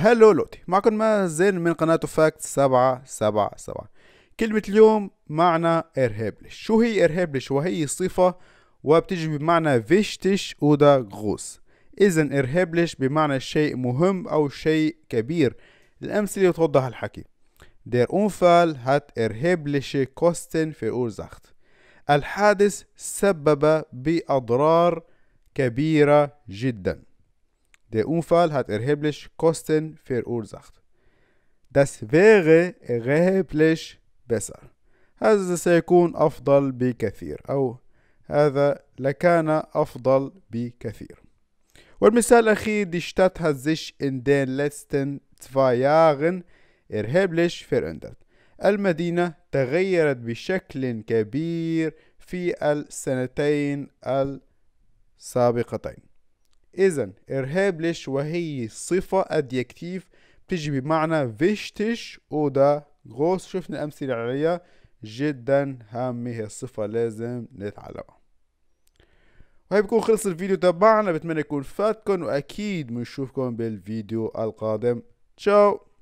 هلو لوتي معكم مازن من قناة فاكت سبعة سبعة سبعة كلمة اليوم معنى إرهابلش شو هي إرهابلش وهي صفة وبتجي بمعنى فيشتش أودا غوس إذا إرهابلش بمعنى شيء مهم أو شيء كبير الأمثلة توضح الحكي Der Unfall hat erhebliche Kosten verursacht. الحادث سبب بأضرار كبيرة جداً Der Unfall hat erheblich Kosten verursacht. Das wäre erheblich besser. هذا سيكون أفضل بكثير أو هذا لكان أفضل بكثير والمثال الأخير دي die Stadt hat sich in den letzten zwei Jahren erheblich verändert. المدينة تغيرت بشكل كبير في السنتين السابقتين. إذا إرهاب ليش وهي صفة أديكتيف بتيجي بمعنى فيشتش أودا غوص شفنا أمثلة عليها جدا هامة هي الصفة لازم نتعلمها وهي بكون خلص الفيديو تبعنا بتمنى يكون فاتكم وأكيد بنشوفكم بالفيديو القادم تشاو